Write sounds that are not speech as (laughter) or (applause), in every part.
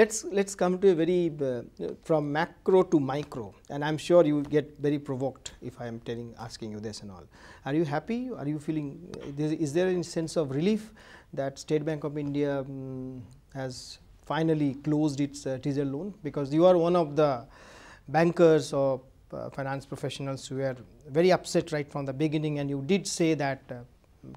let's let's come to a very uh, from macro to micro, and I'm sure you get very provoked if I am telling asking you this and all. Are you happy? Are you feeling? Is there any sense of relief that State Bank of India um, has finally closed its uh, teaser loan? Because you are one of the bankers or uh, finance professionals who were very upset right from the beginning, and you did say that uh,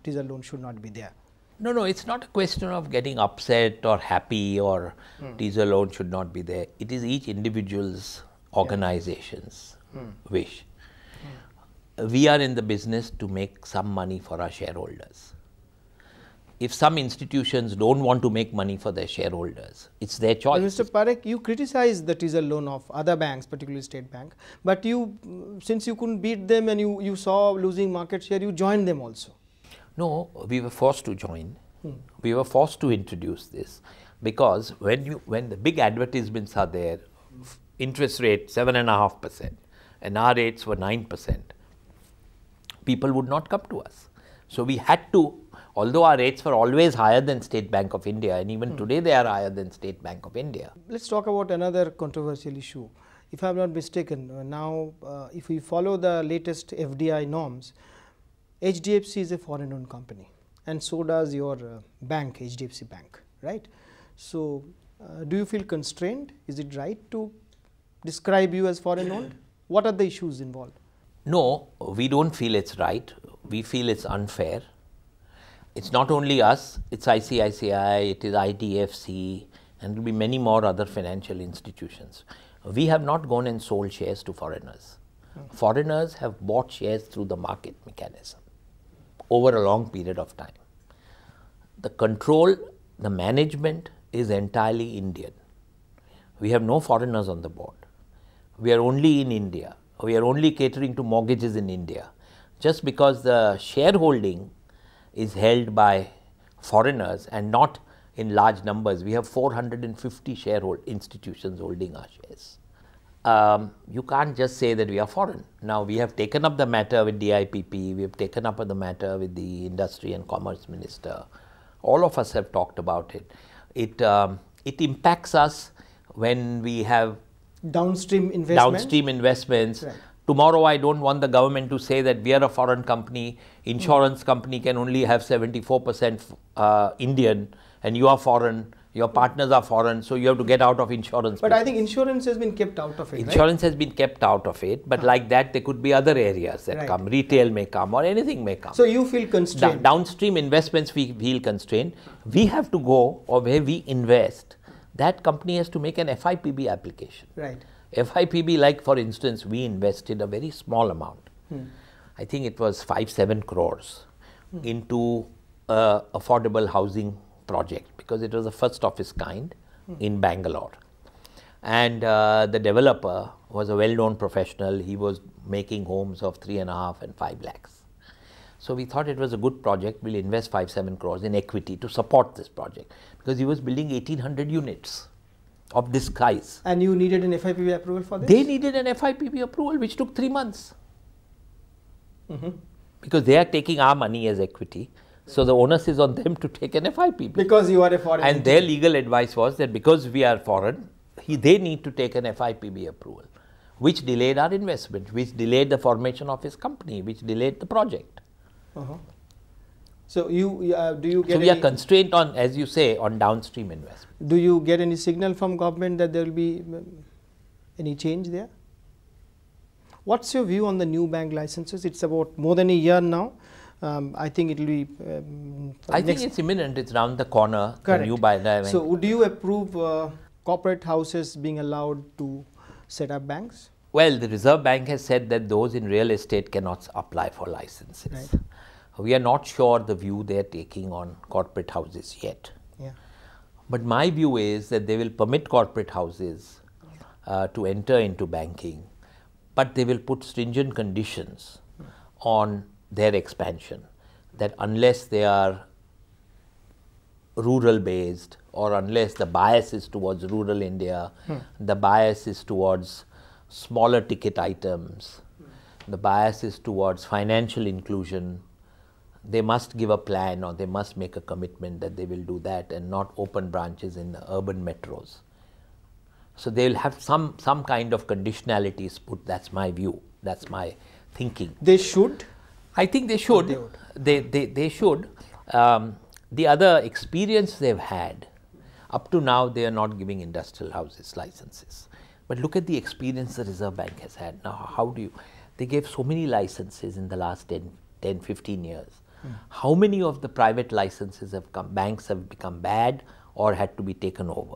teaser loan should not be there. No, no, it's not a question of getting upset or happy or mm. these alone should not be there. It is each individual's organization's yeah. mm. wish. Mm. We are in the business to make some money for our shareholders. If some institutions don't want to make money for their shareholders, it's their choice. Mr. Parekh, you criticized the teaser loan of other banks, particularly State Bank, but you, since you couldn't beat them and you, you saw losing market share, you joined them also. No, we were forced to join. Hmm. We were forced to introduce this because when you when the big advertisements are there, interest rate seven and a half percent, and our rates were nine percent. People would not come to us, so we had to. Although our rates were always higher than State Bank of India, and even hmm. today they are higher than State Bank of India. Let's talk about another controversial issue. If I am not mistaken, now uh, if we follow the latest FDI norms, HDFC is a foreign owned company and so does your uh, bank HDFC bank right. So, uh, do you feel constrained is it right to describe you as foreign owned what are the issues involved? No we do not feel it is right we feel it is unfair it is not only us it is ICICI it is IDFC and there will be many more other financial institutions. We have not gone and sold shares to foreigners. Hmm. Foreigners have bought shares through the market mechanism over a long period of time. The control, the management is entirely Indian. We have no foreigners on the board. We are only in India. We are only catering to mortgages in India. Just because the shareholding is held by foreigners and not in large numbers. We have 450 sharehold institutions holding our shares um, you can't just say that we are foreign. Now, we have taken up the matter with DIPP, we have taken up the matter with the Industry and Commerce Minister. All of us have talked about it. It, um, it impacts us when we have downstream investments. Downstream investments. Right. Tomorrow, I don't want the government to say that we are a foreign company, insurance mm. company can only have 74% uh, Indian, and you are foreign your partners are foreign, so you have to get out of insurance. But business. I think insurance has been kept out of it. Insurance right? has been kept out of it, but like that, there could be other areas that right. come. Retail may come, or anything may come. So you feel constrained. Da downstream investments we feel constrained. We have to go or where we invest. That company has to make an FIPB application. Right. FIPB, like for instance, we invested a very small amount. Hmm. I think it was five seven crores hmm. into uh, affordable housing project because it was the first of its kind in Bangalore. And uh, the developer was a well known professional. He was making homes of three and a half and five lakhs. So we thought it was a good project. We'll invest five, seven crores in equity to support this project because he was building 1800 units of this size. And you needed an FIPB approval for this? They needed an FIPB approval, which took three months. Mm -hmm. Because they are taking our money as equity so the onus is on them to take an FIPB. Because you are a foreign. And their legal advice was that because we are foreign, he, they need to take an FIPB approval, which delayed our investment, which delayed the formation of his company, which delayed the project. Uh -huh. So you uh, do you get? So we are constrained on, as you say, on downstream investment. Do you get any signal from government that there will be uh, any change there? What's your view on the new bank licenses? It's about more than a year now um, I think it will be. Um, I think it's imminent. It's round the corner. Correct. You buy the. So would you approve uh, corporate houses being allowed to set up banks? Well, the Reserve Bank has said that those in real estate cannot apply for licenses. Right. We are not sure the view they are taking on corporate houses yet. Yeah. But my view is that they will permit corporate houses uh, to enter into banking, but they will put stringent conditions on their expansion. That unless they are rural based or unless the bias is towards rural India, hmm. the bias is towards smaller ticket items, the bias is towards financial inclusion, they must give a plan or they must make a commitment that they will do that and not open branches in the urban metros. So they will have some, some kind of conditionalities put, that's my view, that's my thinking. They should? I think they should. They, they, they, they, should. Um, the other experience they've had, up to now they are not giving industrial houses licenses. But look at the experience the Reserve Bank has had. Now, how do you, they gave so many licenses in the last 10, 10 15 years. Mm. How many of the private licenses have come, banks have become bad or had to be taken over?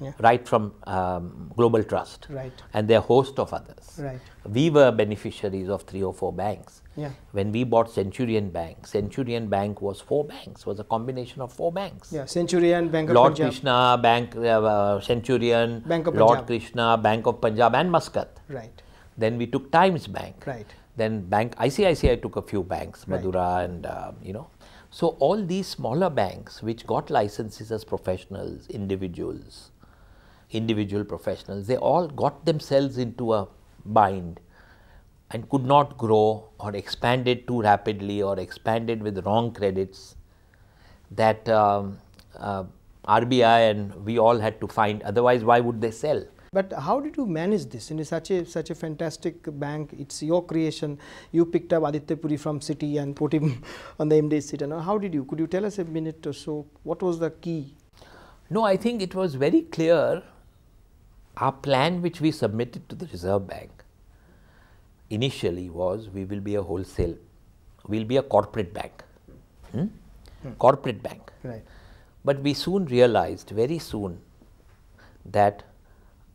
yeah. right from um, Global Trust, right. and there are a host of others. Right. We were beneficiaries of three or four banks. Yeah. When we bought Centurion Bank, Centurion Bank was four banks, was a combination of four banks. Yeah, Centurion, Bank of Lord Punjab. Krishna, Bank, uh, uh Centurion, Bank of Lord Punjab. Krishna, Bank of Punjab and Muscat. Right. Then we took Times Bank. Right. Then bank ICICI took a few banks, Madura right. and uh, you know. So all these smaller banks which got licenses as professionals, individuals, individual professionals. They all got themselves into a bind and could not grow or expanded too rapidly or expanded with wrong credits that um, uh, RBI and we all had to find otherwise why would they sell. But how did you manage this in such a such a fantastic bank? It's your creation. You picked up Aditya Puri from City and put him (laughs) on the MD seat. And how did you? Could you tell us a minute or so? What was the key? No, I think it was very clear our plan which we submitted to the Reserve Bank initially was we will be a wholesale, we will be a corporate bank, hmm? Hmm. corporate bank. Right. But we soon realized, very soon, that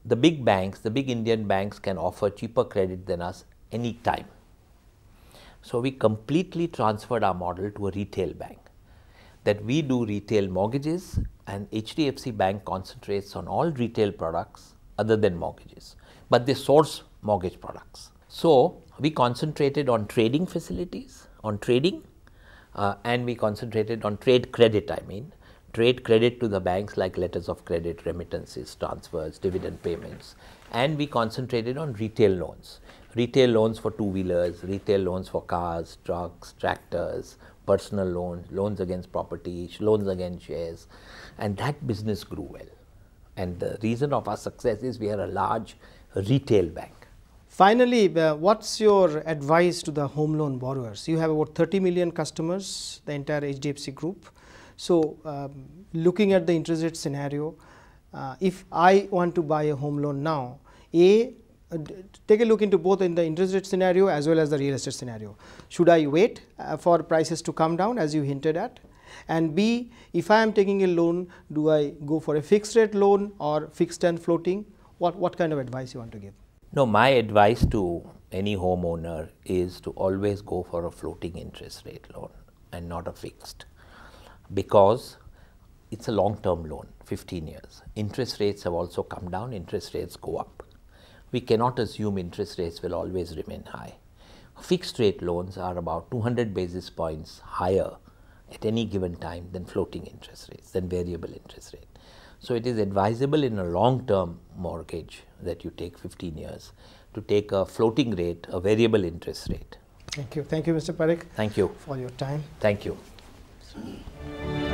the big banks, the big Indian banks can offer cheaper credit than us any time. So we completely transferred our model to a retail bank that we do retail mortgages and HDFC Bank concentrates on all retail products other than mortgages, but they source mortgage products. So, we concentrated on trading facilities, on trading uh, and we concentrated on trade credit, I mean, trade credit to the banks like letters of credit, remittances, transfers, dividend payments and we concentrated on retail loans. Retail loans for two-wheelers, retail loans for cars, trucks, tractors, personal loans, loans against property, loans against shares and that business grew well. And the reason of our success is we are a large retail bank. Finally, uh, what's your advice to the home loan borrowers? You have about 30 million customers, the entire HDFC group. So, um, looking at the interest rate scenario, uh, if I want to buy a home loan now, A, uh, take a look into both in the interest rate scenario as well as the real estate scenario. Should I wait uh, for prices to come down as you hinted at? and B if I am taking a loan do I go for a fixed rate loan or fixed and floating what what kind of advice you want to give no my advice to any homeowner is to always go for a floating interest rate loan and not a fixed because it's a long term loan 15 years interest rates have also come down interest rates go up we cannot assume interest rates will always remain high fixed rate loans are about 200 basis points higher at any given time than floating interest rates, than variable interest rate. So it is advisable in a long-term mortgage that you take 15 years to take a floating rate, a variable interest rate. Thank you. Thank you, Mr. Parekh. Thank you. For your time. Thank you.